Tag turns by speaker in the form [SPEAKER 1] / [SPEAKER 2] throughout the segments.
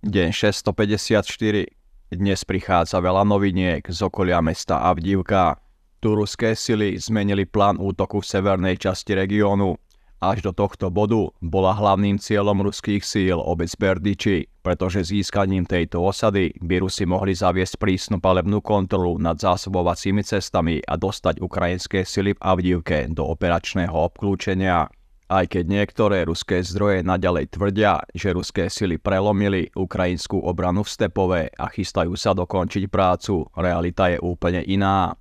[SPEAKER 1] Deň 654. Dnes prichádza veľa noviniek z okolia mesta Avdivka. ruské sily zmenili plán útoku v severnej časti regiónu. Až do tohto bodu bola hlavným cieľom ruských síl obec Berdiči, pretože získaním tejto osady by Rusi mohli zaviesť prísnu palebnú kontrolu nad zásobovacími cestami a dostať ukrajinské sily v Avdivke do operačného obklúčenia aj keď niektoré ruské zdroje naďalej tvrdia, že ruské sily prelomili ukrajinskú obranu v Stepove a chystajú sa dokončiť prácu, realita je úplne iná.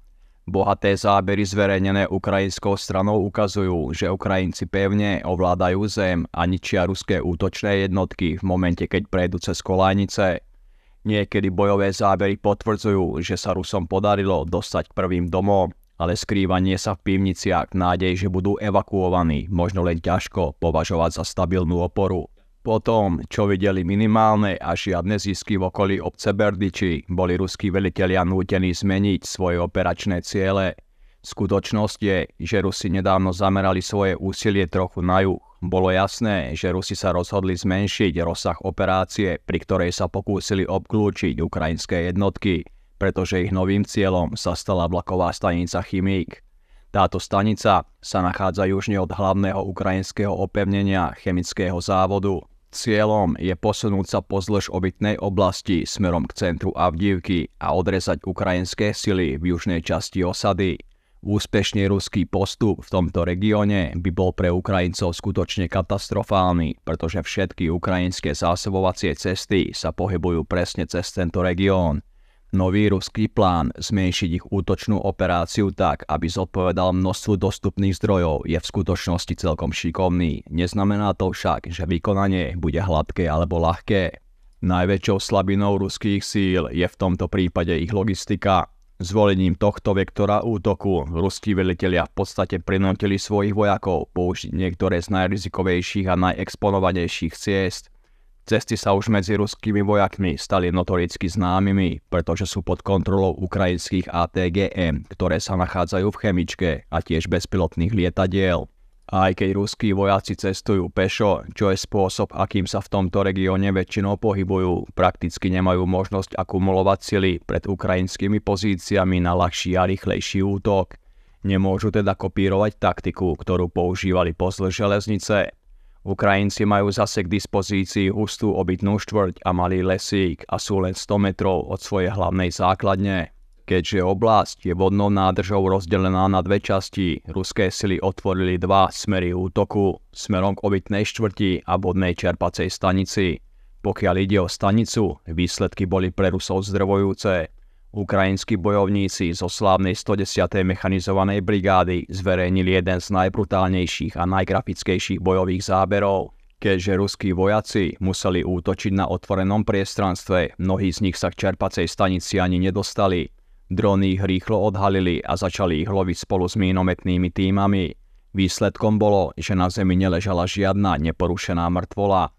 [SPEAKER 1] Bohaté zábery zverejnené ukrajinskou stranou ukazujú, že Ukrajinci pevne ovládajú zem a ničia ruské útočné jednotky v momente, keď prejdú cez kolajnice. Niekedy bojové zábery potvrdzujú, že sa Rusom podarilo dostať prvým domom ale skrývanie sa v pivniciach nádej, že budú evakuovaní, možno len ťažko považovať za stabilnú oporu. Po tom, čo videli minimálne a žiadne zisky v okolí obce Berdiči, boli ruskí velitelia nútení zmeniť svoje operačné ciele. Skutočnosť je, že Rusi nedávno zamerali svoje úsilie trochu na juh. Bolo jasné, že Rusi sa rozhodli zmenšiť rozsah operácie, pri ktorej sa pokúsili obklúčiť ukrajinské jednotky – pretože ich novým cieľom sa stala vlaková stanica Chymík. Táto stanica sa nachádza južne od hlavného ukrajinského opevnenia chemického závodu. Cieľom je posunúť sa pozdĺž obytnej oblasti smerom k centru Avdivky a odrezať ukrajinské sily v južnej časti osady. Úspešný ruský postup v tomto regióne by bol pre Ukrajincov skutočne katastrofálny, pretože všetky ukrajinské zásobovacie cesty sa pohybujú presne cez tento región Nový ruský plán zmenšiť ich útočnú operáciu tak, aby zodpovedal množstvu dostupných zdrojov, je v skutočnosti celkom šikovný. Neznamená to však, že vykonanie bude hladké alebo ľahké. Najväčšou slabinou ruských síl je v tomto prípade ich logistika. Zvolením tohto vektora útoku ruskí velitelia v podstate prinútili svojich vojakov použiť niektoré z najrizikovejších a najexponovanejších ciest – Cesty sa už medzi ruskými vojakmi stali notoricky známymi, pretože sú pod kontrolou ukrajinských ATGM, ktoré sa nachádzajú v chemičke a tiež bezpilotných lietadiel. Aj keď ruskí vojaci cestujú pešo, čo je spôsob, akým sa v tomto regióne väčšinou pohybujú, prakticky nemajú možnosť akumulovať sily pred ukrajinskými pozíciami na ľahší a rýchlejší útok. Nemôžu teda kopírovať taktiku, ktorú používali posle železnice, Ukrajinci majú zase k dispozícii hustú obytnú štvrť a malý lesík a sú len 100 metrov od svojej hlavnej základne. Keďže oblasť je vodnou nádržou rozdelená na dve časti, ruské sily otvorili dva smery útoku, smerom k obytnej štvrti a vodnej čerpacej stanici. Pokiaľ ide o stanicu, výsledky boli pre Rusov zdrvojúce. Ukrajinskí bojovníci zo slávnej 110. mechanizovanej brigády zverejnili jeden z najbrutálnejších a najgrafickejších bojových záberov. Keďže ruskí vojaci museli útočiť na otvorenom priestranstve, mnohí z nich sa k čerpacej stanici ani nedostali. Drony ich rýchlo odhalili a začali ich loviť spolu s mínometnými týmami. Výsledkom bolo, že na zemi neležala žiadna neporušená mŕtvola.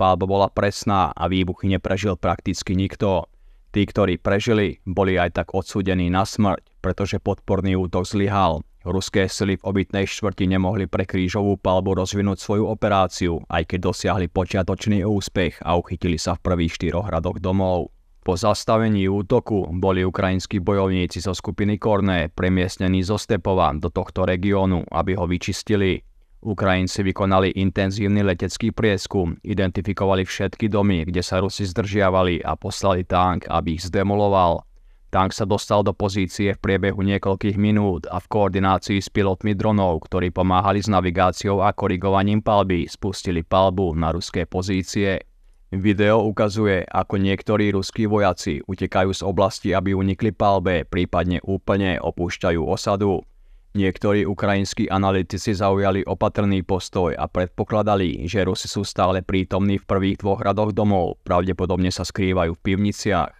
[SPEAKER 1] Pálba bola presná a výbuchy neprežil prakticky nikto. Tí, ktorí prežili, boli aj tak odsúdení na smrť, pretože podporný útok zlyhal. Ruské sily v obytnej štvrti nemohli pre krížovú palbu rozvinúť svoju operáciu, aj keď dosiahli počiatočný úspech a uchytili sa v prvých štyroch radoch domov. Po zastavení útoku boli ukrajinskí bojovníci zo skupiny Korné premiestnení zo Stepova do tohto regiónu, aby ho vyčistili. Ukrajinci vykonali intenzívny letecký prieskum, identifikovali všetky domy, kde sa Rusi zdržiavali a poslali tank, aby ich zdemoloval. Tank sa dostal do pozície v priebehu niekoľkých minút a v koordinácii s pilotmi dronov, ktorí pomáhali s navigáciou a korigovaním palby, spustili palbu na ruské pozície. Video ukazuje, ako niektorí ruskí vojaci utekajú z oblasti, aby unikli palbe, prípadne úplne opúšťajú osadu. Niektorí ukrajinskí analytici zaujali opatrný postoj a predpokladali, že Rusi sú stále prítomní v prvých dvoch radoch domov, pravdepodobne sa skrývajú v pivniciach.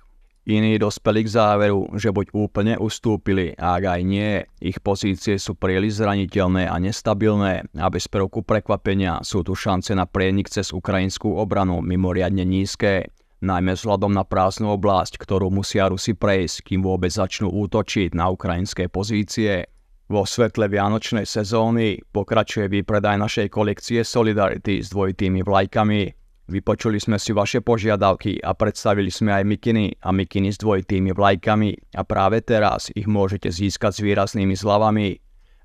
[SPEAKER 1] Iní dospeli k záveru, že buď úplne ustúpili, a ak aj nie, ich pozície sú príliš zraniteľné a nestabilné a bez prvku prekvapenia sú tu šance na prienik cez ukrajinskú obranu mimoriadne nízke, najmä vzhľadom na prázdnu oblasť, ktorú musia Rusi prejsť, kým vôbec začnú útočiť na ukrajinské pozície. Vo svetle vianočnej sezóny pokračuje výpredaj našej kolekcie Solidarity s dvojitými vlajkami. Vypočuli sme si vaše požiadavky a predstavili sme aj mikiny a mikiny s dvojitými vlajkami a práve teraz ich môžete získať s výraznými zľavami.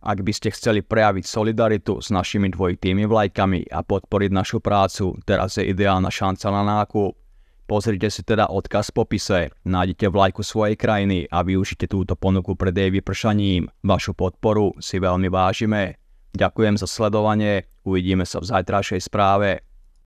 [SPEAKER 1] Ak by ste chceli prejaviť solidaritu s našimi dvojitými vlajkami a podporiť našu prácu, teraz je ideálna šanca na nákup. Pozrite si teda odkaz v popise, nájdete vlajku svojej krajiny a využite túto ponuku pred jej vypršaním. Vašu podporu si veľmi vážime. Ďakujem za sledovanie, uvidíme sa v zajtrajšej správe.